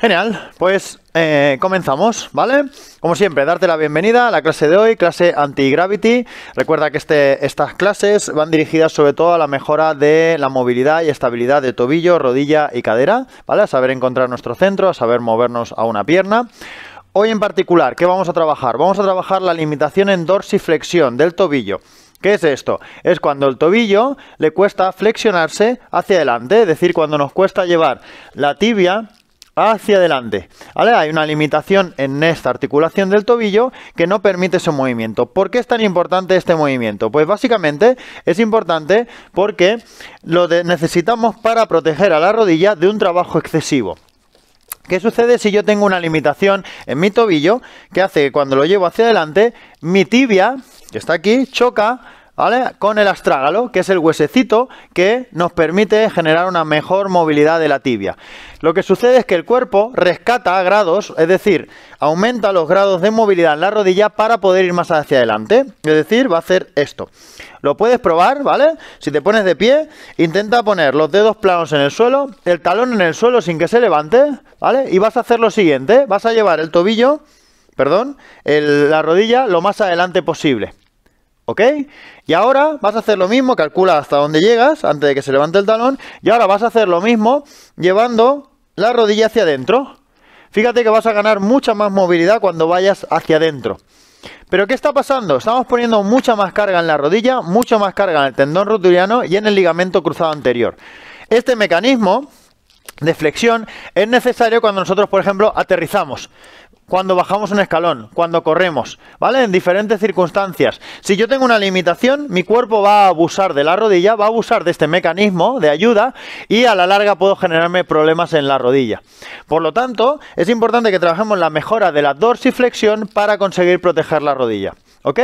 Genial, pues eh, comenzamos, ¿vale? Como siempre, darte la bienvenida a la clase de hoy, clase anti-gravity. Recuerda que este, estas clases van dirigidas sobre todo a la mejora de la movilidad y estabilidad de tobillo, rodilla y cadera, ¿vale? A saber encontrar nuestro centro, a saber movernos a una pierna. Hoy en particular, ¿qué vamos a trabajar? Vamos a trabajar la limitación en dorsiflexión del tobillo. ¿Qué es esto? Es cuando el tobillo le cuesta flexionarse hacia adelante, es decir, cuando nos cuesta llevar la tibia hacia adelante. ahora Hay una limitación en esta articulación del tobillo que no permite ese movimiento. ¿Por qué es tan importante este movimiento? Pues básicamente es importante porque lo necesitamos para proteger a la rodilla de un trabajo excesivo. ¿Qué sucede si yo tengo una limitación en mi tobillo que hace que cuando lo llevo hacia adelante, mi tibia, que está aquí, choca con el astrágalo, que es el huesecito que nos permite generar una mejor movilidad de la tibia. Lo que sucede es que el cuerpo rescata grados, es decir, aumenta los grados de movilidad en la rodilla para poder ir más hacia adelante. Es decir, va a hacer esto. Lo puedes probar, ¿vale? Si te pones de pie, intenta poner los dedos planos en el suelo, el talón en el suelo sin que se levante, ¿vale? Y vas a hacer lo siguiente, vas a llevar el tobillo, perdón, la rodilla lo más adelante posible. Y ahora vas a hacer lo mismo, calcula hasta dónde llegas antes de que se levante el talón. Y ahora vas a hacer lo mismo llevando la rodilla hacia adentro. Fíjate que vas a ganar mucha más movilidad cuando vayas hacia adentro. Pero ¿qué está pasando? Estamos poniendo mucha más carga en la rodilla, mucha más carga en el tendón rotuliano y en el ligamento cruzado anterior. Este mecanismo de flexión es necesario cuando nosotros, por ejemplo, aterrizamos cuando bajamos un escalón, cuando corremos, ¿vale? En diferentes circunstancias. Si yo tengo una limitación, mi cuerpo va a abusar de la rodilla, va a abusar de este mecanismo de ayuda y a la larga puedo generarme problemas en la rodilla. Por lo tanto, es importante que trabajemos la mejora de la dorsiflexión para conseguir proteger la rodilla. ¿Ok?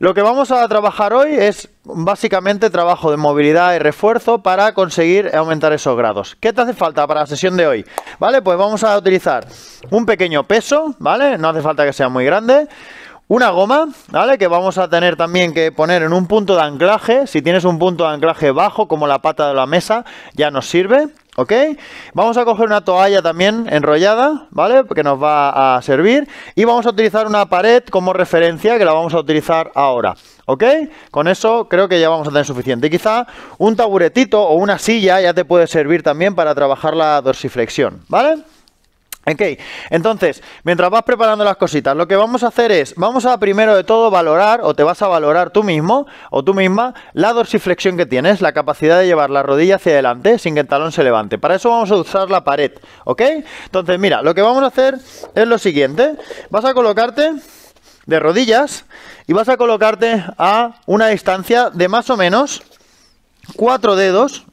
Lo que vamos a trabajar hoy es básicamente trabajo de movilidad y refuerzo para conseguir aumentar esos grados. ¿Qué te hace falta para la sesión de hoy? Vale, pues vamos a utilizar un pequeño peso, ¿vale? No hace falta que sea muy grande. Una goma, ¿vale? Que vamos a tener también que poner en un punto de anclaje. Si tienes un punto de anclaje bajo, como la pata de la mesa, ya nos sirve. ¿Ok? Vamos a coger una toalla también enrollada, ¿vale? Que nos va a servir. Y vamos a utilizar una pared como referencia que la vamos a utilizar ahora. ¿Ok? Con eso creo que ya vamos a tener suficiente. quizá un taburetito o una silla ya te puede servir también para trabajar la dorsiflexión, ¿vale? Ok, entonces, mientras vas preparando las cositas, lo que vamos a hacer es, vamos a primero de todo valorar, o te vas a valorar tú mismo, o tú misma, la dorsiflexión que tienes, la capacidad de llevar la rodilla hacia adelante sin que el talón se levante. Para eso vamos a usar la pared, ¿ok? Entonces, mira, lo que vamos a hacer es lo siguiente, vas a colocarte de rodillas y vas a colocarte a una distancia de más o menos cuatro dedos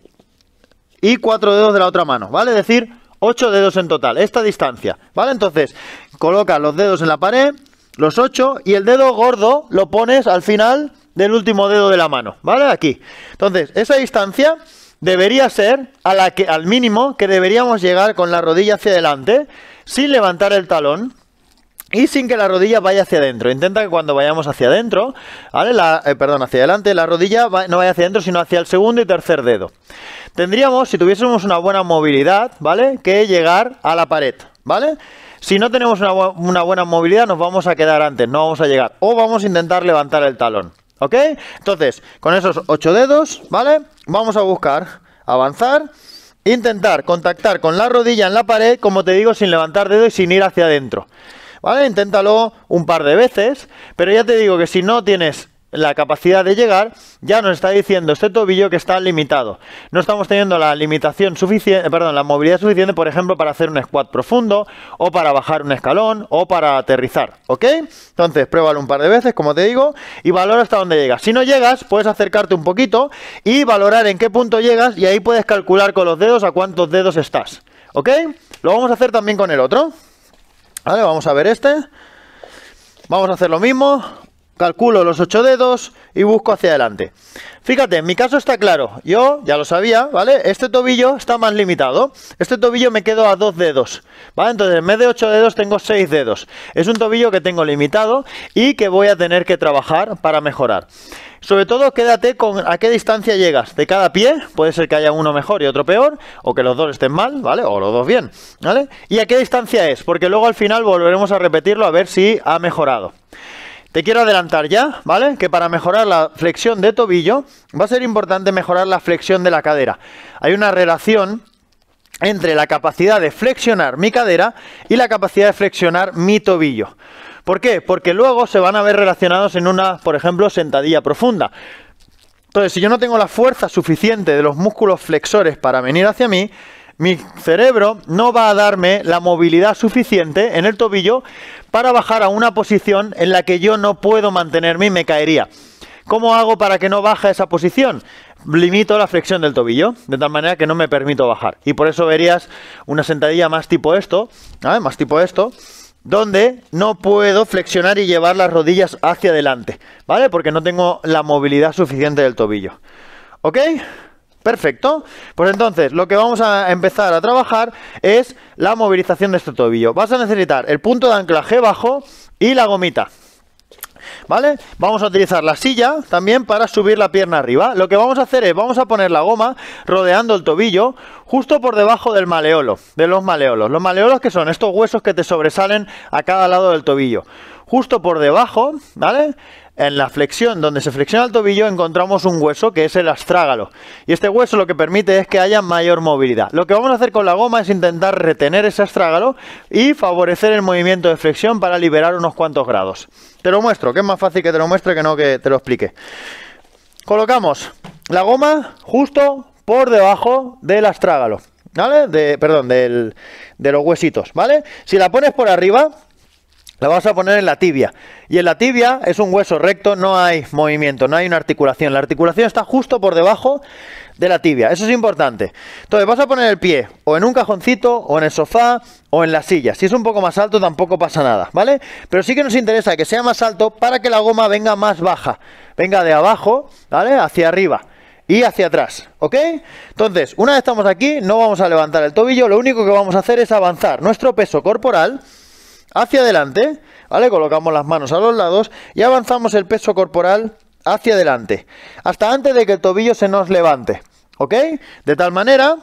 y cuatro dedos de la otra mano, ¿vale? Es decir, 8 dedos en total, esta distancia, ¿vale? Entonces, coloca los dedos en la pared, los 8, y el dedo gordo lo pones al final del último dedo de la mano, ¿vale? Aquí. Entonces, esa distancia debería ser a la que, al mínimo que deberíamos llegar con la rodilla hacia adelante, sin levantar el talón, y sin que la rodilla vaya hacia adentro. Intenta que cuando vayamos hacia adentro, ¿vale? La, eh, perdón, hacia adelante, la rodilla no vaya hacia adentro, sino hacia el segundo y tercer dedo. Tendríamos, si tuviésemos una buena movilidad, ¿vale? Que llegar a la pared, ¿vale? Si no tenemos una, buena movilidad, nos vamos a quedar antes, no vamos a llegar. O vamos a intentar levantar el talón, ¿ok? Entonces, con esos ocho dedos, ¿vale? Vamos a buscar avanzar. Intentar contactar con la rodilla en la pared, como te digo, sin levantar dedo y sin ir hacia adentro. ¿vale? Inténtalo un par de veces, pero ya te digo que si no tienes la capacidad de llegar, ya nos está diciendo este tobillo que está limitado. No estamos teniendo la limitación suficiente, eh, perdón, la movilidad suficiente, por ejemplo, para hacer un squat profundo o para bajar un escalón o para aterrizar, ¿ok? Entonces, pruébalo un par de veces, como te digo, y valora hasta dónde llegas. Si no llegas, puedes acercarte un poquito y valorar en qué punto llegas y ahí puedes calcular con los dedos a cuántos dedos estás, ¿ok? Lo vamos a hacer también con el otro vamos a ver este. Vamos a hacer lo mismo calculo los ocho dedos y busco hacia adelante. Fíjate, en mi caso está claro, yo ya lo sabía, ¿vale? Este tobillo está más limitado, este tobillo me quedo a dos dedos, ¿vale? Entonces en vez de ocho dedos tengo seis dedos, es un tobillo que tengo limitado y que voy a tener que trabajar para mejorar. Sobre todo quédate con a qué distancia llegas de cada pie, puede ser que haya uno mejor y otro peor, o que los dos estén mal, ¿vale? O los dos bien, ¿vale? Y a qué distancia es, porque luego al final volveremos a repetirlo a ver si ha mejorado. Te quiero adelantar ya, ¿vale? Que para mejorar la flexión de tobillo va a ser importante mejorar la flexión de la cadera. Hay una relación entre la capacidad de flexionar mi cadera y la capacidad de flexionar mi tobillo. ¿Por qué? Porque luego se van a ver relacionados en una, por ejemplo, sentadilla profunda. Entonces, si yo no tengo la fuerza suficiente de los músculos flexores para venir hacia mí, mi cerebro no va a darme la movilidad suficiente en el tobillo para bajar a una posición en la que yo no puedo mantenerme y me caería. ¿Cómo hago para que no baje esa posición? Limito la flexión del tobillo, de tal manera que no me permito bajar. Y por eso verías una sentadilla más tipo esto, más tipo esto, donde no puedo flexionar y llevar las rodillas hacia adelante, ¿vale? Porque no tengo la movilidad suficiente del tobillo. ¿Ok? Perfecto. Pues entonces, lo que vamos a empezar a trabajar es la movilización de este tobillo. Vas a necesitar el punto de anclaje bajo y la gomita. ¿Vale? Vamos a utilizar la silla también para subir la pierna arriba. Lo que vamos a hacer es, vamos a poner la goma rodeando el tobillo justo por debajo del maleolo, de los maleolos. Los maleolos que son estos huesos que te sobresalen a cada lado del tobillo. Justo por debajo, ¿vale? en la flexión, donde se flexiona el tobillo, encontramos un hueso que es el astrágalo. Y este hueso lo que permite es que haya mayor movilidad. Lo que vamos a hacer con la goma es intentar retener ese astrágalo y favorecer el movimiento de flexión para liberar unos cuantos grados. Te lo muestro, que es más fácil que te lo muestre que no que te lo explique. Colocamos la goma justo por debajo del astrágalo. ¿Vale? De, perdón, del, de los huesitos, ¿vale? Si la pones por arriba, la vamos a poner en la tibia. Y en la tibia es un hueso recto, no hay movimiento, no hay una articulación. La articulación está justo por debajo de la tibia. Eso es importante. Entonces vas a poner el pie o en un cajoncito, o en el sofá, o en la silla. Si es un poco más alto tampoco pasa nada, ¿vale? Pero sí que nos interesa que sea más alto para que la goma venga más baja. Venga de abajo, ¿vale? Hacia arriba y hacia atrás, ¿ok? Entonces, una vez estamos aquí, no vamos a levantar el tobillo, lo único que vamos a hacer es avanzar nuestro peso corporal hacia adelante, ¿vale? Colocamos las manos a los lados y avanzamos el peso corporal hacia adelante, hasta antes de que el tobillo se nos levante, ¿ok? De tal manera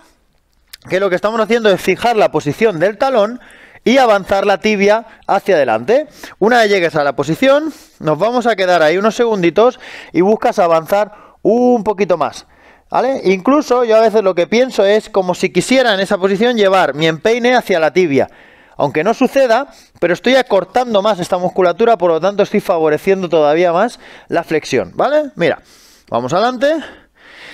que lo que estamos haciendo es fijar la posición del talón y avanzar la tibia hacia adelante. Una vez llegues a la posición, nos vamos a quedar ahí unos segunditos y buscas avanzar un poquito más. ¿Vale? Incluso yo a veces lo que pienso es como si quisiera en esa posición llevar mi empeine hacia la tibia. Aunque no suceda, pero estoy acortando más esta musculatura, por lo tanto estoy favoreciendo todavía más la flexión, ¿vale? Mira, vamos adelante.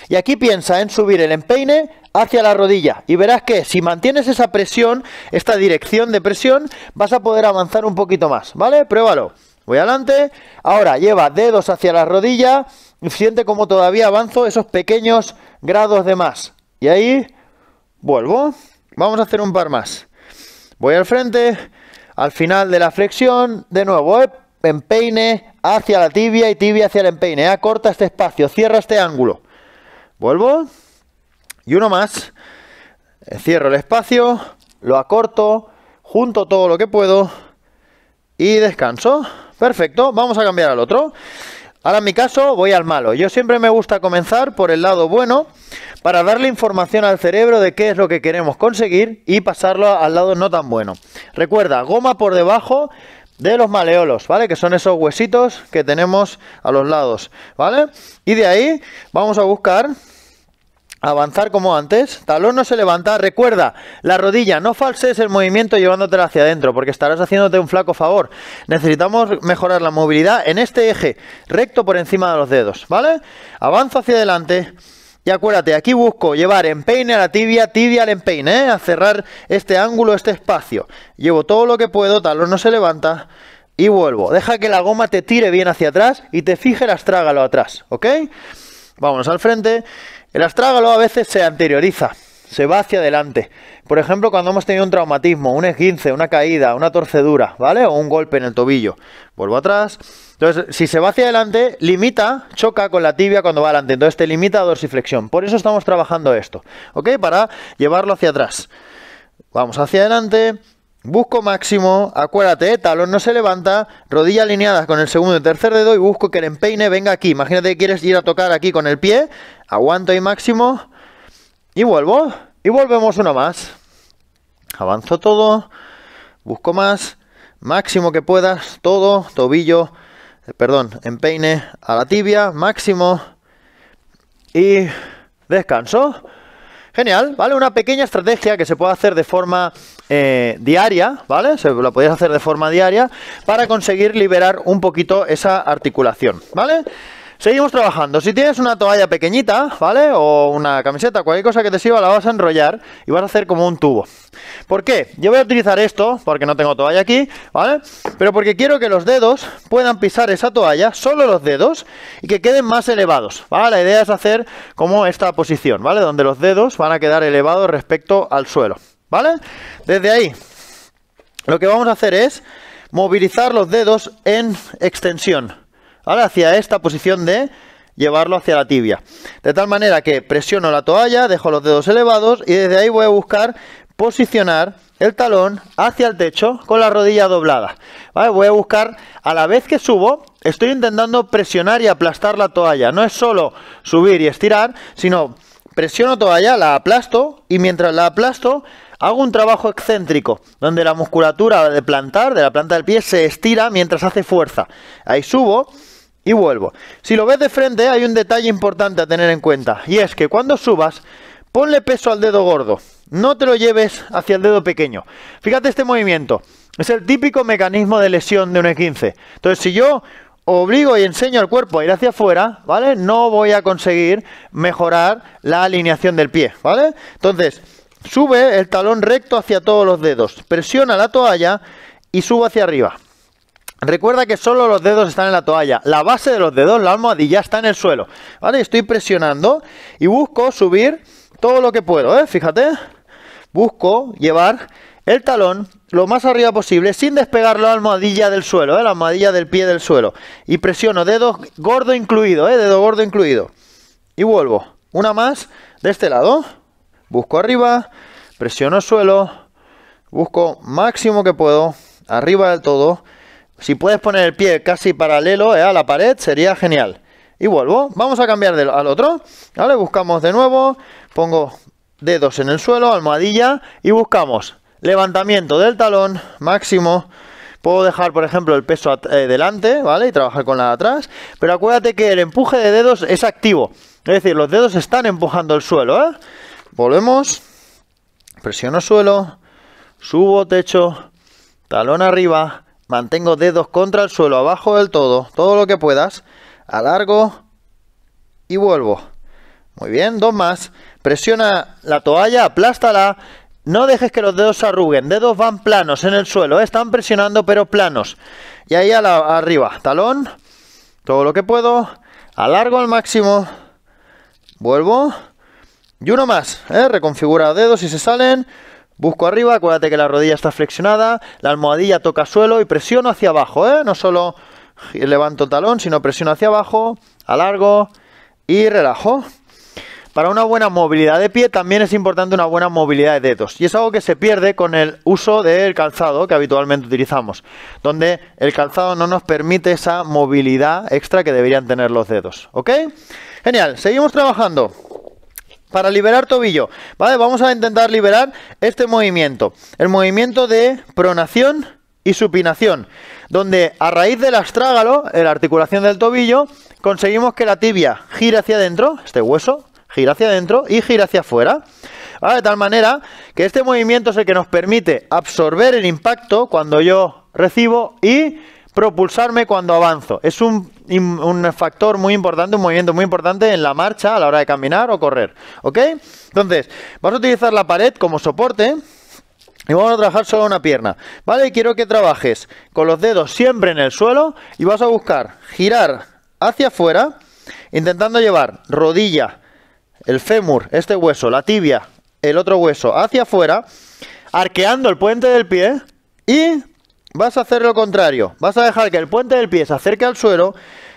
Y aquí piensa en subir el empeine hacia la rodilla y verás que si mantienes esa presión, esta dirección de presión, vas a poder avanzar un poquito más, ¿vale? Pruébalo. Voy adelante. Ahora lleva dedos hacia la rodilla. Y siente como todavía avanzo esos pequeños grados de más. Y ahí vuelvo. Vamos a hacer un par más. Voy al frente, al final de la flexión, de nuevo, eh, empeine hacia la tibia y tibia hacia el empeine. Eh, acorta este espacio, cierra este ángulo. Vuelvo. Y uno más. Eh, cierro el espacio, lo acorto, junto todo lo que puedo y descanso. Perfecto, vamos a cambiar al otro. Ahora en mi caso voy al malo. Yo siempre me gusta comenzar por el lado bueno para darle información al cerebro de qué es lo que queremos conseguir y pasarlo al lado no tan bueno. Recuerda, goma por debajo de los maleolos, ¿vale? Que son esos huesitos que tenemos a los lados, ¿vale? Y de ahí vamos a buscar Avanzar como antes, talón no se levanta, recuerda, la rodilla, no falses el movimiento llevándotela hacia adentro, porque estarás haciéndote un flaco favor. Necesitamos mejorar la movilidad en este eje, recto por encima de los dedos, ¿vale? avanzo hacia adelante, y acuérdate, aquí busco llevar empeine a la tibia, tibia al empeine, ¿eh? a cerrar este ángulo, este espacio. Llevo todo lo que puedo, talón no se levanta y vuelvo. Deja que la goma te tire bien hacia atrás y te fije las trágalo atrás, ¿ok? Vámonos al frente. El astrágalo a veces se anterioriza, se va hacia adelante. Por ejemplo, cuando hemos tenido un traumatismo, un esguince, una caída, una torcedura, ¿vale? O un golpe en el tobillo. Vuelvo atrás. Entonces, si se va hacia adelante, limita, choca con la tibia cuando va adelante. Entonces te limita a dorsiflexión. Por eso estamos trabajando esto, ¿ok? Para llevarlo hacia atrás. Vamos hacia adelante, Busco máximo, acuérdate, ¿eh? talón no se levanta, rodillas alineadas con el segundo y tercer dedo y busco que el empeine venga aquí. Imagínate que quieres ir a tocar aquí con el pie, aguanto y máximo y vuelvo. Y volvemos uno más. Avanzo todo, busco más, máximo que puedas, todo, tobillo, eh, perdón, empeine a la tibia, máximo y descanso. Genial, ¿vale? Una pequeña estrategia que se puede hacer de forma eh, diaria, ¿vale? Se lo podías hacer de forma diaria para conseguir liberar un poquito esa articulación, ¿vale? Seguimos trabajando. Si tienes una toalla pequeñita, ¿vale? O una camiseta, cualquier cosa que te sirva, la vas a enrollar y vas a hacer como un tubo. ¿Por qué? Yo voy a utilizar esto, porque no tengo toalla aquí, ¿vale? Pero porque quiero que los dedos puedan pisar esa toalla, solo los dedos, y que queden más elevados, ¿vale? La idea es hacer como esta posición, ¿vale? Donde los dedos van a quedar elevados respecto al suelo. ¿Vale? Desde ahí, lo que vamos a hacer es movilizar los dedos en extensión. ¿Vale? Hacia esta posición de llevarlo hacia la tibia. De tal manera que presiono la toalla, dejo los dedos elevados y desde ahí voy a buscar posicionar el talón hacia el techo con la rodilla doblada. ¿Vale? Voy a buscar, a la vez que subo, estoy intentando presionar y aplastar la toalla. No es solo subir y estirar, sino presiono toalla, la aplasto y mientras la aplasto Hago un trabajo excéntrico, donde la musculatura de plantar, de la planta del pie, se estira mientras hace fuerza. Ahí subo y vuelvo. Si lo ves de frente, hay un detalle importante a tener en cuenta, y es que cuando subas, ponle peso al dedo gordo, no te lo lleves hacia el dedo pequeño. Fíjate este movimiento, es el típico mecanismo de lesión de un E15. Entonces, si yo obligo y enseño al cuerpo a ir hacia afuera, ¿vale? No voy a conseguir mejorar la alineación del pie, ¿vale? Entonces, Sube el talón recto hacia todos los dedos. Presiona la toalla y subo hacia arriba. Recuerda que solo los dedos están en la toalla. La base de los dedos, la almohadilla, está en el suelo. ¿Vale? Estoy presionando y busco subir todo lo que puedo. ¿eh? Fíjate. Busco llevar el talón lo más arriba posible sin despegar la almohadilla del suelo, ¿eh? la almohadilla del pie del suelo. Y presiono, dedos gordo incluido, ¿eh? dedo gordo incluido. Y vuelvo. Una más de este lado busco arriba, presiono suelo, busco máximo que puedo, arriba del todo. Si puedes poner el pie casi paralelo eh, a la pared, sería genial. Y vuelvo, vamos a cambiar al otro, ¿vale? Buscamos de nuevo, pongo dedos en el suelo, almohadilla, y buscamos levantamiento del talón máximo, Puedo dejar, por ejemplo, el peso eh, delante, ¿vale? Y trabajar con la de atrás. Pero acuérdate que el empuje de dedos es activo. Es decir, los dedos están empujando el suelo, ¿eh? Volvemos. Presiono suelo. Subo techo. Talón arriba. Mantengo dedos contra el suelo, abajo del todo. Todo lo que puedas. Alargo. Y vuelvo. Muy bien, dos más. Presiona la toalla, aplástala. No dejes que los dedos se arruguen. Dedos van planos en el suelo. Están presionando, pero planos. Y ahí arriba. Talón. Todo lo que puedo. Alargo al máximo. Vuelvo. Y uno más, ¿eh? reconfigura dedos y se salen. Busco arriba, acuérdate que la rodilla está flexionada, la almohadilla toca suelo y presiono hacia abajo, ¿eh? No solo levanto talón, sino presiono hacia abajo, alargo y relajo. Para una buena movilidad de pie también es importante una buena movilidad de dedos. Y es algo que se pierde con el uso del calzado que habitualmente utilizamos, donde el calzado no nos permite esa movilidad extra que deberían tener los dedos. ¿Ok? Genial, seguimos trabajando. Para liberar tobillo, ¿vale? Vamos a intentar liberar este movimiento, el movimiento de pronación y supinación, donde a raíz del astrágalo, la articulación del tobillo, conseguimos que la tibia gire hacia adentro, este hueso, gira hacia adentro y gira hacia afuera. De tal manera que este movimiento es el que nos permite absorber el impacto cuando yo recibo y propulsarme cuando avanzo. Es un un factor muy importante, un movimiento muy importante en la marcha a la hora de caminar o correr. ¿Ok? Entonces, vas a utilizar la pared como soporte. Y vamos a trabajar solo una pierna, ¿vale? Quiero que trabajes con los dedos siempre en el suelo y vas a buscar girar hacia afuera, intentando llevar rodilla, el fémur, este hueso, la tibia, el otro hueso hacia afuera, arqueando el puente del pie y vas a hacer lo contrario. Vas a dejar que el puente del pie se acerque al suelo,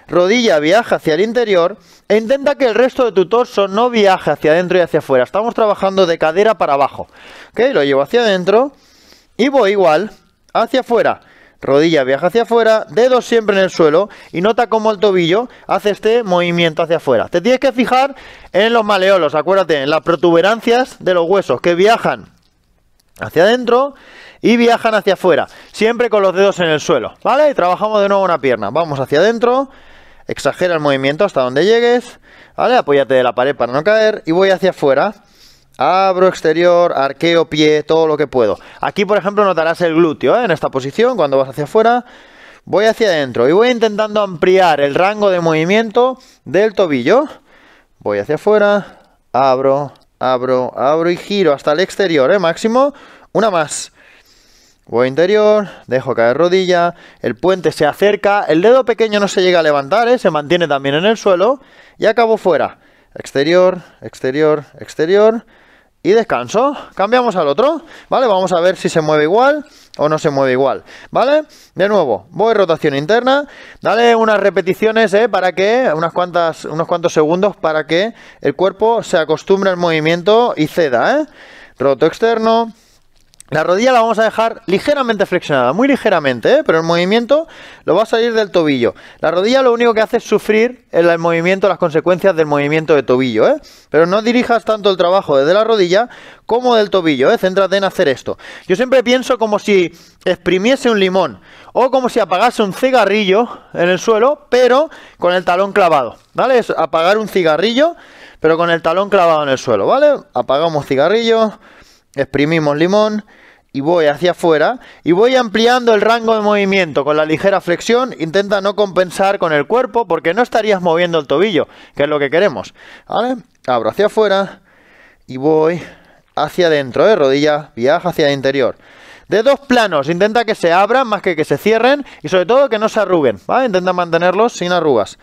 rodilla viaja hacia el interior e intenta que el resto de tu torso no viaje hacia adentro y hacia afuera. Estamos trabajando de cadera para abajo. ¿Ok? Lo llevo hacia adentro y voy igual hacia afuera. Rodilla viaja hacia afuera, dedos siempre en el suelo y nota cómo el tobillo hace este movimiento hacia afuera. Te tienes que fijar en los maleolos, acuérdate, en las protuberancias de los huesos que viajan hacia adentro y viajan hacia afuera, siempre con los dedos en el suelo, ¿vale? Y trabajamos de nuevo una pierna, vamos hacia adentro, exagera el movimiento hasta donde llegues, ¿vale? Apóyate de la pared para no caer y voy hacia afuera. Abro exterior, arqueo pie, todo lo que puedo. Aquí, por ejemplo, notarás el glúteo ¿eh? en esta posición cuando vas hacia afuera. Voy hacia adentro y voy intentando ampliar el rango de movimiento del tobillo. Voy hacia afuera, abro, abro, abro y giro hasta el exterior, ¿eh? Máximo. Una más. Voy interior, dejo caer rodilla, el puente se acerca, el dedo pequeño no se llega a levantar, ¿eh? se mantiene también en el suelo y acabo fuera. Exterior, exterior, exterior y descanso. Cambiamos al otro, ¿vale? Vamos a ver si se mueve igual o no se mueve igual, ¿vale? De nuevo, voy rotación interna, dale unas repeticiones, ¿eh? Para que, unas cuantas, unos cuantos segundos para que el cuerpo se acostumbre al movimiento y ceda, ¿eh? Roto externo, la rodilla la vamos a dejar ligeramente flexionada, muy ligeramente, ¿eh? pero el movimiento lo va a salir del tobillo. La rodilla lo único que hace es sufrir el movimiento, las consecuencias del movimiento de tobillo, ¿eh? pero no dirijas tanto el trabajo desde la rodilla como del tobillo, ¿eh? céntrate en hacer esto. Yo siempre pienso como si exprimiese un limón o como si apagase un cigarrillo en el suelo, pero con el talón clavado, ¿vale? Es apagar un cigarrillo, pero con el talón clavado en el suelo, ¿vale? Apagamos cigarrillo, exprimimos limón y voy hacia afuera y voy ampliando el rango de movimiento con la ligera flexión, intenta no compensar con el cuerpo porque no estarías moviendo el tobillo, que es lo que queremos. Abro hacia afuera y voy hacia adentro, de rodilla viaja hacia el interior. De dos planos, intenta que se abran más que que se cierren y sobre todo que no se arruguen, ¿vale? Intenta mantenerlos sin arrugas.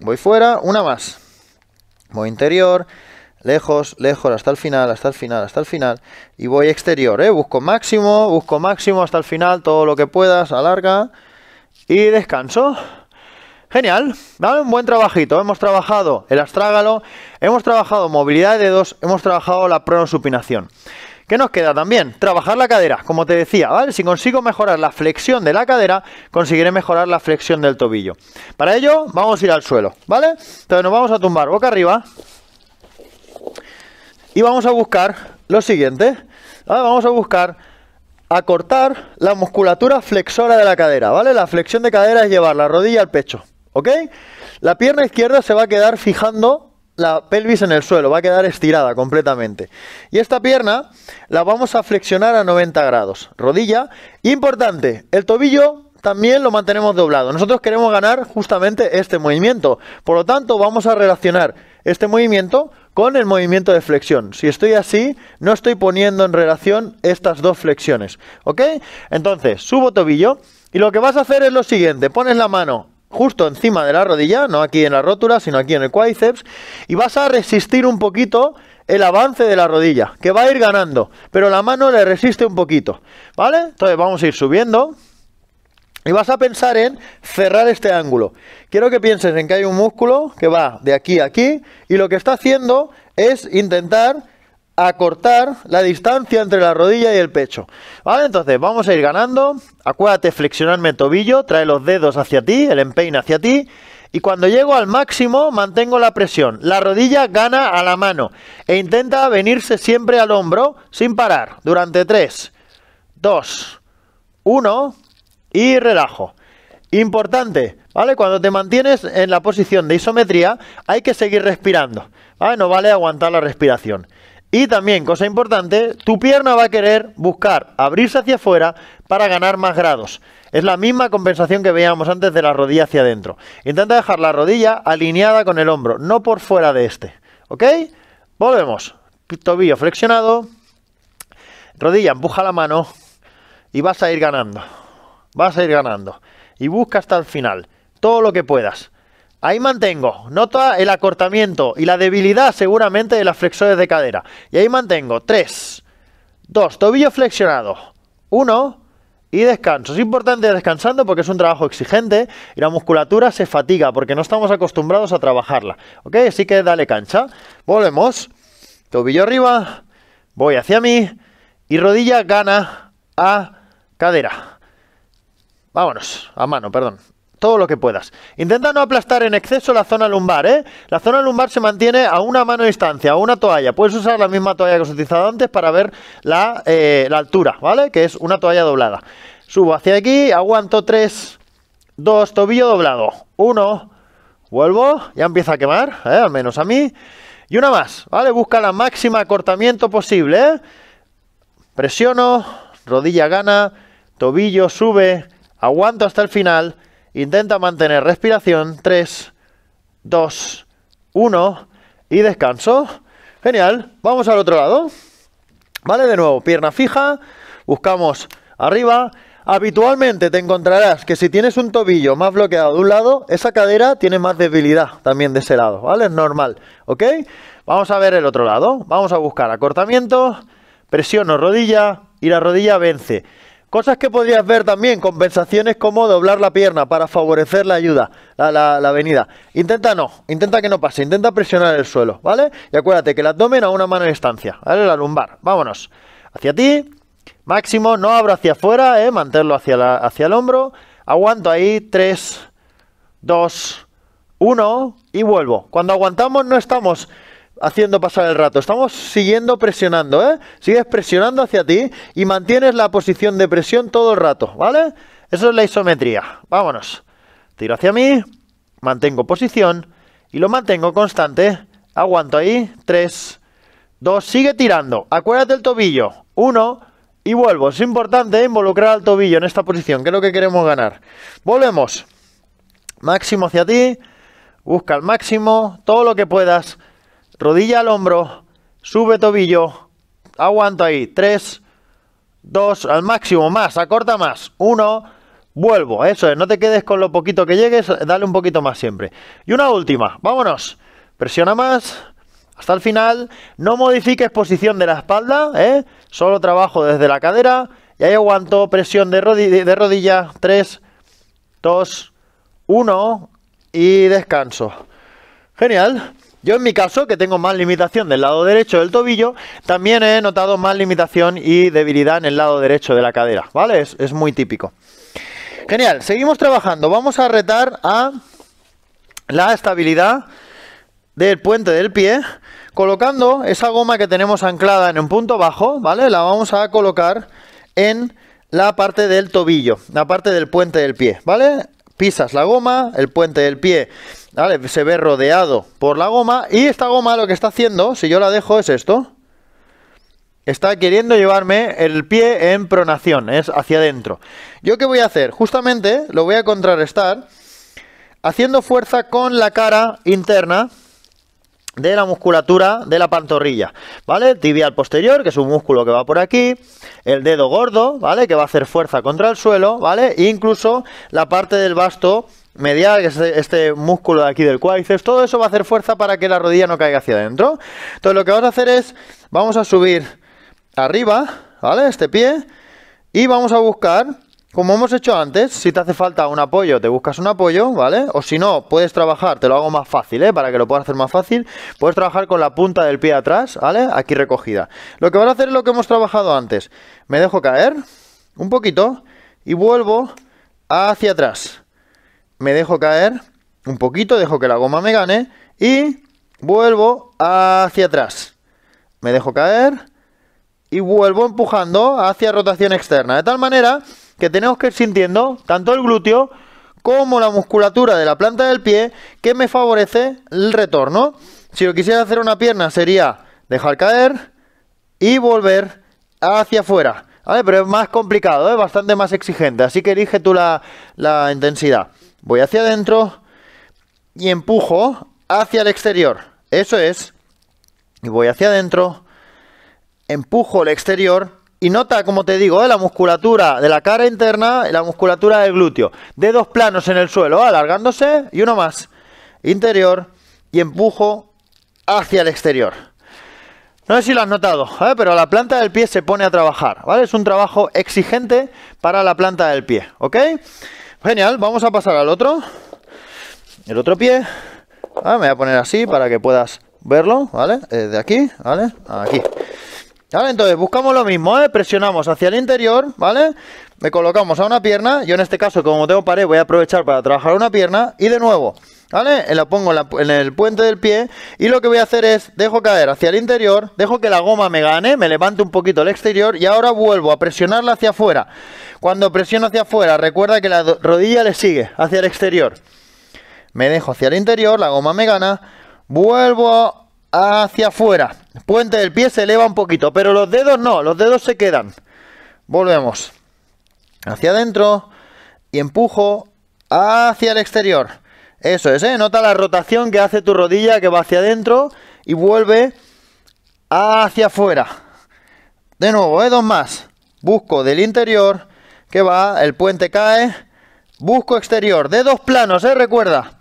Voy fuera, una más. Voy interior, lejos, lejos, hasta el final, hasta el final, hasta el final. Y voy exterior, ¿eh? Busco máximo, busco máximo hasta el final, todo lo que puedas, alarga y descanso. Genial, ¿vale? Un buen trabajito. Hemos trabajado el astrágalo, hemos trabajado movilidad de dedos, hemos trabajado la pronosupinación. ¿Qué nos queda también? Trabajar la cadera, como te decía, ¿vale? Si consigo mejorar la flexión de la cadera, conseguiré mejorar la flexión del tobillo. Para ello, vamos a ir al suelo, ¿vale? Entonces nos vamos a tumbar boca arriba, y vamos a buscar lo siguiente. Ah, vamos a buscar acortar la musculatura flexora de la cadera, ¿vale? La flexión de cadera es llevar la rodilla al pecho, ¿ok? La pierna izquierda se va a quedar fijando la pelvis en el suelo, va a quedar estirada completamente. Y esta pierna la vamos a flexionar a 90 grados, rodilla. Importante, el tobillo también lo mantenemos doblado. Nosotros queremos ganar justamente este movimiento. Por lo tanto, vamos a relacionar este movimiento con el movimiento de flexión. Si estoy así, no estoy poniendo en relación estas dos flexiones. ¿Ok? Entonces, subo tobillo y lo que vas a hacer es lo siguiente. Pones la mano justo encima de la rodilla, no aquí en la rótula, sino aquí en el cuádriceps, y vas a resistir un poquito el avance de la rodilla, que va a ir ganando, pero la mano le resiste un poquito, ¿vale? Entonces vamos a ir subiendo, y vas a pensar en cerrar este ángulo. Quiero que pienses en que hay un músculo que va de aquí a aquí y lo que está haciendo es intentar acortar la distancia entre la rodilla y el pecho. ¿Vale? Entonces vamos a ir ganando. Acuérdate flexionarme el tobillo, trae los dedos hacia ti, el empeine hacia ti. Y cuando llego al máximo mantengo la presión. La rodilla gana a la mano e intenta venirse siempre al hombro sin parar durante 3, 2, 1 y relajo. Importante, ¿vale? Cuando te mantienes en la posición de isometría, hay que seguir respirando, No vale aguantar la respiración. Y también, cosa importante, tu pierna va a querer buscar abrirse hacia afuera para ganar más grados. Es la misma compensación que veíamos antes de la rodilla hacia adentro. Intenta dejar la rodilla alineada con el hombro, no por fuera de este, ¿ok? Volvemos. Tobillo flexionado, rodilla empuja la mano y vas a ir ganando vas a ir ganando. Y busca hasta el final, todo lo que puedas. Ahí mantengo. Nota el acortamiento y la debilidad seguramente de las flexores de cadera. Y ahí mantengo. 3, 2, tobillo flexionado. 1 y descanso. Es importante descansando porque es un trabajo exigente y la musculatura se fatiga porque no estamos acostumbrados a trabajarla. ¿Ok? Así que dale cancha. Volvemos. Tobillo arriba. Voy hacia mí. Y rodilla gana a cadera. Vámonos, a mano, perdón. Todo lo que puedas. Intenta no aplastar en exceso la zona lumbar, ¿eh? La zona lumbar se mantiene a una mano distancia, a una toalla. Puedes usar la misma toalla que he utilizado antes para ver eh, la, altura, ¿vale? Que es una toalla doblada. Subo hacia aquí, aguanto tres, dos, tobillo doblado. 1, vuelvo, ya empieza a quemar, ¿eh? al menos a mí. Y una más, ¿vale? Busca la máxima acortamiento posible, ¿eh? Presiono, rodilla gana, tobillo sube, aguanto hasta el final. Intenta mantener respiración. 3, 2, 1. Y descanso. Genial. Vamos al otro lado. Vale, de nuevo, pierna fija. Buscamos arriba. Habitualmente te encontrarás que si tienes un tobillo más bloqueado de un lado, esa cadera tiene más debilidad también de ese lado, ¿vale? Es normal, ¿ok? Vamos a ver el otro lado. Vamos a buscar acortamiento, presiono rodilla y la rodilla vence. Cosas que podrías ver también, compensaciones como doblar la pierna para favorecer la ayuda, la, la, venida. Intenta no, intenta que no pase, intenta presionar el suelo, ¿vale? Y acuérdate que el abdomen a una mano de distancia, ¿vale? La lumbar, vámonos. Hacia ti, máximo, no abro hacia afuera, ¿eh? Mantenerlo hacia, la, hacia el hombro. Aguanto ahí, 3, 2, 1 y vuelvo. Cuando aguantamos no estamos haciendo pasar el rato. Estamos siguiendo presionando, ¿eh? Sigues presionando hacia ti y mantienes la posición de presión todo el rato, ¿vale? Eso es la isometría. Vámonos. Tiro hacia mí, mantengo posición y lo mantengo constante. Aguanto ahí. 3, 2, sigue tirando. Acuérdate el tobillo. 1 y vuelvo. Es importante involucrar al tobillo en esta posición, que es lo que queremos ganar. Volvemos. Máximo hacia ti. Busca el máximo, todo lo que puedas rodilla al hombro, sube tobillo, aguanto ahí, 3, 2, al máximo, más, acorta más, 1, vuelvo, eso es, no te quedes con lo poquito que llegues, dale un poquito más siempre. Y una última, vámonos, presiona más, hasta el final, no modifiques posición de la espalda, ¿eh? solo trabajo desde la cadera, y ahí aguanto presión de, rodilla, de rodilla, 3, 2, 1, y descanso. Genial. Yo en mi caso, que tengo más limitación del lado derecho del tobillo, también he notado más limitación y debilidad en el lado derecho de la cadera, ¿vale? Es, muy típico. Genial, seguimos trabajando. Vamos a retar a la estabilidad del puente del pie, colocando esa goma que tenemos anclada en un punto bajo, ¿vale? La vamos a colocar en la parte del tobillo, la parte del puente del pie, ¿vale? Pisas la goma, el puente del pie se ve rodeado por la goma y esta goma lo que está haciendo, si yo la dejo, es esto. Está queriendo llevarme el pie en pronación, es hacia adentro. ¿Yo qué voy a hacer? Justamente lo voy a contrarrestar haciendo fuerza con la cara interna de la musculatura de la pantorrilla, ¿vale? Tibial posterior, que es un músculo que va por aquí, el dedo gordo, ¿vale? Que va a hacer fuerza contra el suelo, ¿vale? E incluso la parte del basto medial, que este, este músculo de aquí del cuádriceps, todo eso va a hacer fuerza para que la rodilla no caiga hacia adentro. Entonces lo que vamos a hacer es, vamos a subir arriba, ¿vale? Este pie, y vamos a buscar, como hemos hecho antes, si te hace falta un apoyo, te buscas un apoyo, ¿vale? O si no, puedes trabajar, te lo hago más fácil, ¿eh? Para que lo puedas hacer más fácil, puedes trabajar con la punta del pie atrás, ¿vale? Aquí recogida. Lo que vas a hacer es lo que hemos trabajado antes. Me dejo caer, un poquito, y vuelvo hacia atrás me dejo caer un poquito, dejo que la goma me gane y vuelvo hacia atrás. Me dejo caer y vuelvo empujando hacia rotación externa. De tal manera que tenemos que ir sintiendo tanto el glúteo como la musculatura de la planta del pie que me favorece el retorno. Si lo quisiera hacer una pierna sería dejar caer y volver hacia afuera. Pero es más complicado, es ¿eh? bastante más exigente, así que elige tú la intensidad voy hacia adentro y empujo hacia el exterior. Eso es. Y voy hacia adentro, empujo el exterior y nota, como te digo, eh, la musculatura de la cara interna y la musculatura del glúteo. de dos planos en el suelo, alargándose y uno más. Interior y empujo hacia el exterior. No sé si lo has notado, eh, pero la planta del pie se pone a trabajar, ¿vale? Es un trabajo exigente para la planta del pie, ¿ok? Genial, vamos a pasar al otro. El otro pie. Ah, me voy a poner así para que puedas verlo, ¿vale? Eh, de aquí, ¿vale? Aquí. Vale, entonces buscamos lo mismo, ¿eh? Presionamos hacia el interior, ¿vale? me colocamos a una pierna, yo en este caso como tengo pared voy a aprovechar para trabajar una pierna y de nuevo, ¿vale? Eh, la pongo en, el puente del pie y lo que voy a hacer es, dejo caer hacia el interior, dejo que la goma me gane, me levante un poquito el exterior y ahora vuelvo a presionarla hacia afuera. Cuando presiono hacia afuera, recuerda que la rodilla le sigue hacia el exterior. Me dejo hacia el interior, la goma me gana, vuelvo hacia afuera. Puente del pie se eleva un poquito, pero los dedos no, los dedos se quedan. Volvemos hacia adentro y empujo hacia el exterior. Eso es, ¿eh? Nota la rotación que hace tu rodilla que va hacia adentro y vuelve hacia afuera. De nuevo, ¿eh? Dos más. Busco del interior que va, el puente cae, busco exterior, de dos planos, ¿eh? Recuerda.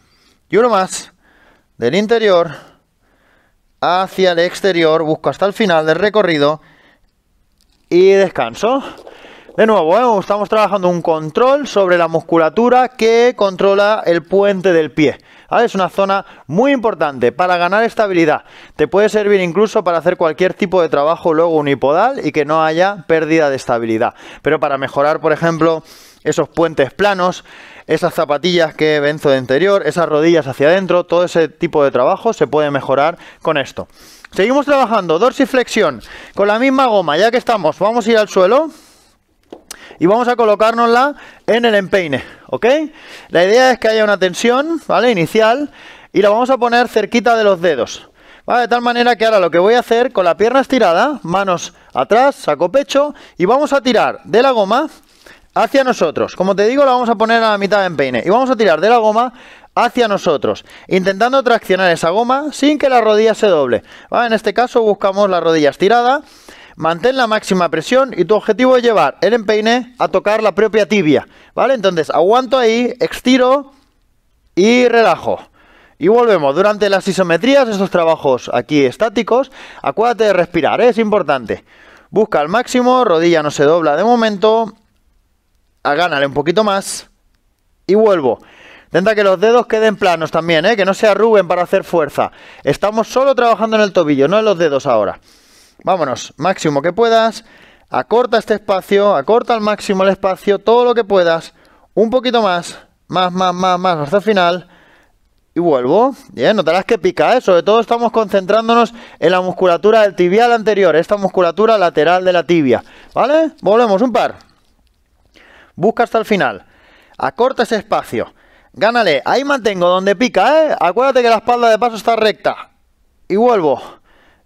Y uno más. Del interior hacia el exterior, busco hasta el final del recorrido y descanso. De nuevo, ¿eh? estamos trabajando un control sobre la musculatura que controla el puente del pie. Es una zona muy importante para ganar estabilidad. Te puede servir incluso para hacer cualquier tipo de trabajo luego unipodal y que no haya pérdida de estabilidad. Pero para mejorar, por ejemplo, esos puentes planos, esas zapatillas que venzo de interior, esas rodillas hacia adentro, todo ese tipo de trabajo se puede mejorar con esto. Seguimos trabajando dorsiflexión con la misma goma, ya que estamos, vamos a ir al suelo y vamos a colocárnosla en el empeine, ¿ok? La idea es que haya una tensión, ¿vale? Inicial y la vamos a poner cerquita de los dedos, De tal manera que ahora lo que voy a hacer con la pierna estirada, manos atrás, saco pecho y vamos a tirar de la goma hacia nosotros. Como te digo, la vamos a poner a la mitad de empeine y vamos a tirar de la goma hacia nosotros, intentando traccionar esa goma sin que la rodilla se doble. En este caso buscamos la rodilla estirada Mantén la máxima presión y tu objetivo es llevar el empeine a tocar la propia tibia, ¿vale? Entonces aguanto ahí, extiro y relajo. Y volvemos, durante las isometrías, estos trabajos aquí estáticos, acuérdate de respirar, ¿eh? es importante. Busca el máximo, rodilla no se dobla de momento, agánale un poquito más y vuelvo. Intenta que los dedos queden planos también, ¿eh? que no se arruguen para hacer fuerza. Estamos solo trabajando en el tobillo, no en los dedos ahora. Vámonos, máximo que puedas. Acorta este espacio, acorta al máximo el espacio, todo lo que puedas. Un poquito más, más, más, más, más, hasta el final. Y vuelvo. Bien, notarás que pica, ¿eh? Sobre todo estamos concentrándonos en la musculatura del tibial anterior, esta musculatura lateral de la tibia. ¿Vale? Volvemos, un par. Busca hasta el final. Acorta ese espacio. Gánale. Ahí mantengo donde pica, ¿eh? Acuérdate que la espalda de paso está recta. Y vuelvo.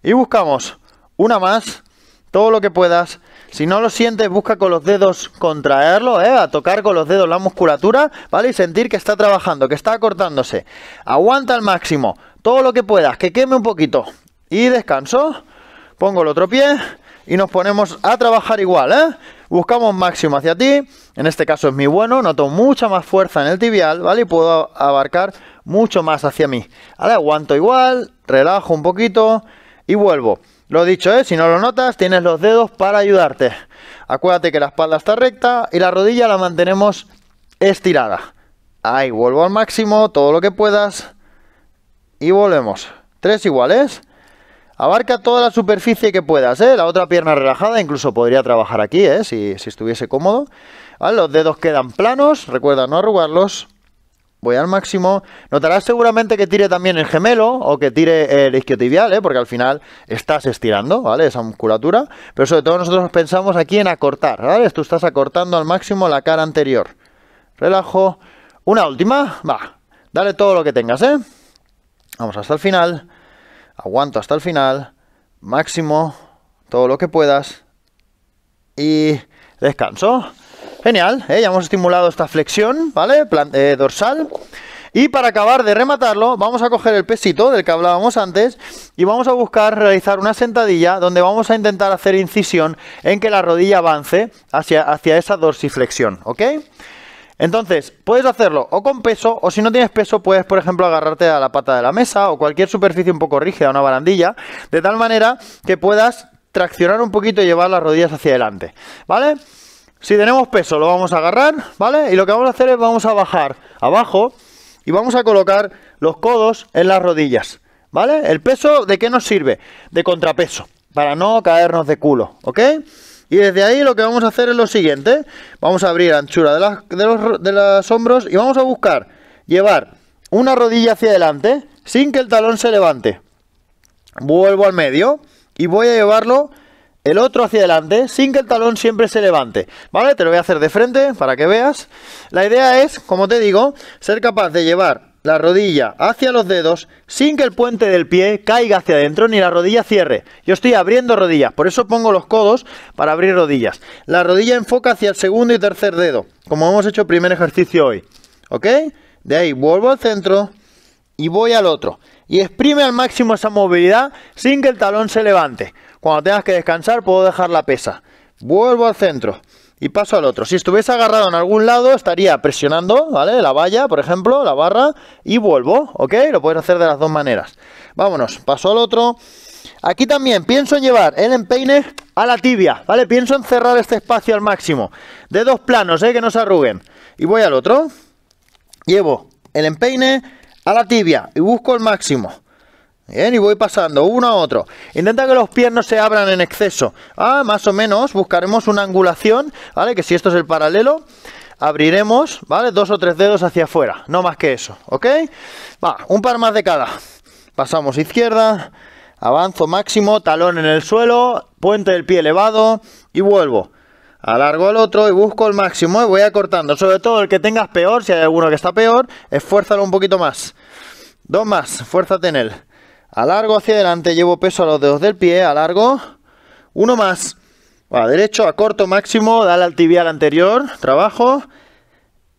Y buscamos. Una más. Todo lo que puedas. Si no lo sientes, busca con los dedos contraerlo, ¿eh? a tocar con los dedos la musculatura, ¿vale? Y sentir que está trabajando, que está acortándose. Aguanta al máximo, todo lo que puedas, que queme un poquito. Y descanso, pongo el otro pie y nos ponemos a trabajar igual, ¿eh? Buscamos máximo hacia ti, en este caso es mi bueno, noto mucha más fuerza en el tibial, ¿vale? Y puedo abarcar mucho más hacia mí. Ahora aguanto igual, relajo un poquito y vuelvo. Lo dicho, ¿eh? si no lo notas, tienes los dedos para ayudarte. Acuérdate que la espalda está recta y la rodilla la mantenemos estirada. Ahí, vuelvo al máximo, todo lo que puedas. Y volvemos. Tres iguales. Abarca toda la superficie que puedas, ¿eh? La otra pierna relajada, incluso podría trabajar aquí, ¿eh? si, estuviese cómodo. Los dedos quedan planos, recuerda no arrugarlos voy al máximo. Notarás seguramente que tire también el gemelo o que tire el isquiotibial, ¿eh? porque al final estás estirando, ¿vale? Esa musculatura. Pero sobre todo nosotros pensamos aquí en acortar, ¿vale? Tú estás acortando al máximo la cara anterior. Relajo. Una última. Va. Dale todo lo que tengas, ¿eh? Vamos hasta el final. Aguanto hasta el final. Máximo. Todo lo que puedas. Y descanso. Genial, eh, ya hemos estimulado esta flexión, ¿vale? Eh, dorsal. Y para acabar de rematarlo, vamos a coger el pesito del que hablábamos antes y vamos a buscar realizar una sentadilla donde vamos a intentar hacer incisión en que la rodilla avance hacia, hacia esa dorsiflexión, ¿ok? Entonces, puedes hacerlo o con peso, o si no tienes peso, puedes, por ejemplo, agarrarte a la pata de la mesa o cualquier superficie un poco rígida, una barandilla, de tal manera que puedas traccionar un poquito y llevar las rodillas hacia adelante, ¿vale? Si tenemos peso lo vamos a agarrar, ¿vale? Y lo que vamos a hacer es vamos a bajar abajo y vamos a colocar los codos en las rodillas, ¿vale? El peso, ¿de qué nos sirve? De contrapeso, para no caernos de culo, ¿ok? Y desde ahí lo que vamos a hacer es lo siguiente. Vamos a abrir la anchura de, de los, de los hombros y vamos a buscar llevar una rodilla hacia adelante sin que el talón se levante. Vuelvo al medio y voy a llevarlo el otro hacia adelante, sin que el talón siempre se levante. ¿Vale? Te lo voy a hacer de frente para que veas. La idea es, como te digo, ser capaz de llevar la rodilla hacia los dedos sin que el puente del pie caiga hacia adentro ni la rodilla cierre. Yo estoy abriendo rodillas, por eso pongo los codos para abrir rodillas. La rodilla enfoca hacia el segundo y tercer dedo, como hemos hecho el primer ejercicio hoy. ¿Ok? De ahí vuelvo al centro y voy al otro. Y exprime al máximo esa movilidad sin que el talón se levante. Cuando tengas que descansar, puedo dejar la pesa. Vuelvo al centro y paso al otro. Si estuviese agarrado en algún lado, estaría presionando, ¿vale? La valla, por ejemplo, la barra, y vuelvo, ¿ok? Lo puedes hacer de las dos maneras. Vámonos, paso al otro. Aquí también pienso en llevar el empeine a la tibia, ¿vale? Pienso en cerrar este espacio al máximo. De dos planos, ¿eh? Que no se arruguen. Y voy al otro. Llevo el empeine a la tibia y busco el máximo. Bien, y voy pasando uno a otro. Intenta que los pies no se abran en exceso. Ah, más o menos, buscaremos una angulación, ¿vale? Que si esto es el paralelo, abriremos, ¿vale? Dos o tres dedos hacia afuera, no más que eso, ¿ok? Va, un par más de cada. Pasamos izquierda, avanzo máximo, talón en el suelo, puente del pie elevado y vuelvo. Alargo el otro y busco el máximo y voy acortando. Sobre todo el que tengas peor, si hay alguno que está peor, esfuérzalo un poquito más. Dos más, fuérzate en él alargo hacia adelante, llevo peso a los dedos del pie, alargo, uno más, a derecho, a corto máximo, dale al tibial anterior, trabajo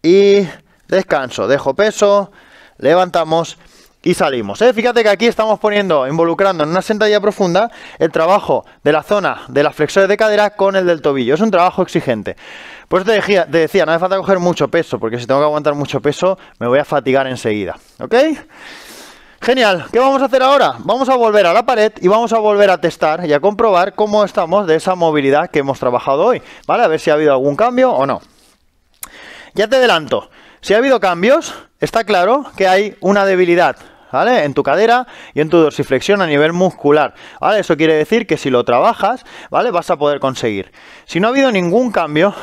y descanso, dejo peso, levantamos y salimos. Eh, fíjate que aquí estamos poniendo, involucrando en una sentadilla profunda el trabajo de la zona de las flexores de cadera con el del tobillo. Es un trabajo exigente. Por eso te decía, te decía no hace falta coger mucho peso, porque si tengo que aguantar mucho peso me voy a fatigar enseguida. ¿Ok? Genial, ¿qué vamos a hacer ahora? Vamos a volver a la pared y vamos a volver a testar y a comprobar cómo estamos de esa movilidad que hemos trabajado hoy, ¿vale? A ver si ha habido algún cambio o no. Ya te adelanto, si ha habido cambios, está claro que hay una debilidad ¿vale? En tu cadera y en tu dorsiflexión a nivel muscular, ¿vale? Eso quiere decir que si lo trabajas, ¿vale? Vas a poder conseguir. Si no ha habido ningún cambio,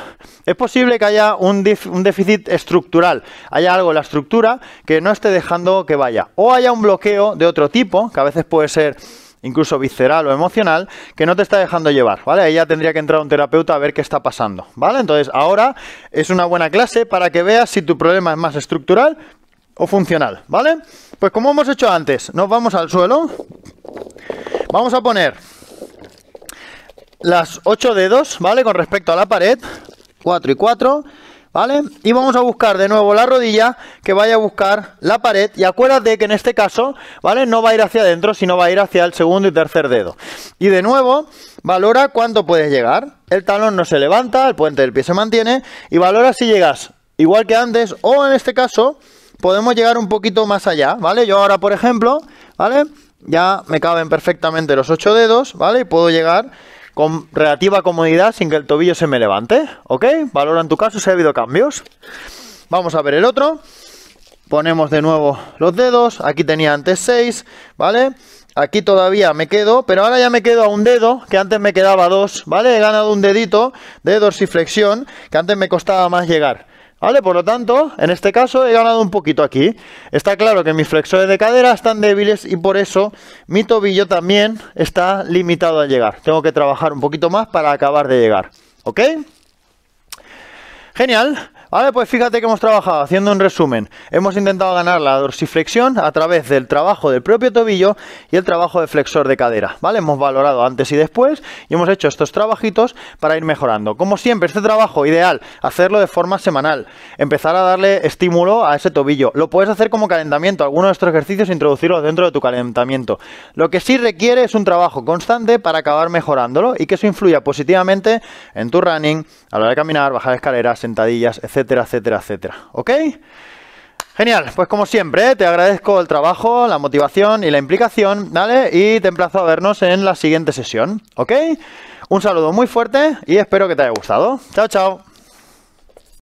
es posible que haya un, un déficit estructural, haya algo en la estructura que no esté dejando que vaya. O haya un bloqueo de otro tipo, que a veces puede ser incluso visceral o emocional, que no te está dejando llevar, ¿vale? Ahí ya tendría que entrar un terapeuta a ver qué está pasando, ¿vale? Entonces, ahora es una buena clase para que veas si tu problema es más estructural o funcional, ¿vale? Pues como hemos hecho antes, nos vamos al suelo, vamos a poner las ocho dedos, ¿vale? Con respecto a la pared, 4 y 4, ¿vale? Y vamos a buscar de nuevo la rodilla que vaya a buscar la pared y acuérdate que en este caso, ¿vale? No va a ir hacia adentro, sino va a ir hacia el segundo y tercer dedo. Y de nuevo, valora cuánto puedes llegar. El talón no se levanta, el puente del pie se mantiene y valora si llegas igual que antes o en este caso podemos llegar un poquito más allá, ¿vale? Yo ahora, por ejemplo, ¿vale? Ya me caben perfectamente los ocho dedos, ¿vale? Y puedo llegar con relativa comodidad sin que el tobillo se me levante, ¿ok? Valora en tu caso si ha habido cambios. Vamos a ver el otro. Ponemos de nuevo los dedos. Aquí tenía antes seis, ¿vale? Aquí todavía me quedo, pero ahora ya me quedo a un dedo, que antes me quedaba dos, ¿vale? He ganado un dedito de dorsiflexión, que antes me costaba más llegar. ¿Vale? Por lo tanto, en este caso he ganado un poquito aquí. Está claro que mis flexores de cadera están débiles y por eso mi tobillo también está limitado a llegar. Tengo que trabajar un poquito más para acabar de llegar. ¿Ok? Genial. Vale, pues fíjate que hemos trabajado, haciendo un resumen. Hemos intentado ganar la dorsiflexión a través del trabajo del propio tobillo y el trabajo de flexor de cadera. Vale, hemos valorado antes y después y hemos hecho estos trabajitos para ir mejorando. Como siempre, este trabajo ideal, hacerlo de forma semanal. Empezar a darle estímulo a ese tobillo. Lo puedes hacer como calentamiento, algunos de estos ejercicios introducirlos dentro de tu calentamiento. Lo que sí requiere es un trabajo constante para acabar mejorándolo y que eso influya positivamente en tu running, a la hora de caminar, bajar escaleras, sentadillas, etc etcétera, etcétera, etcétera. ¿Ok? Genial, pues como siempre, ¿eh? te agradezco el trabajo, la motivación y la implicación, ¿vale? Y te emplazo a vernos en la siguiente sesión, ¿ok? Un saludo muy fuerte y espero que te haya gustado. Chao, chao.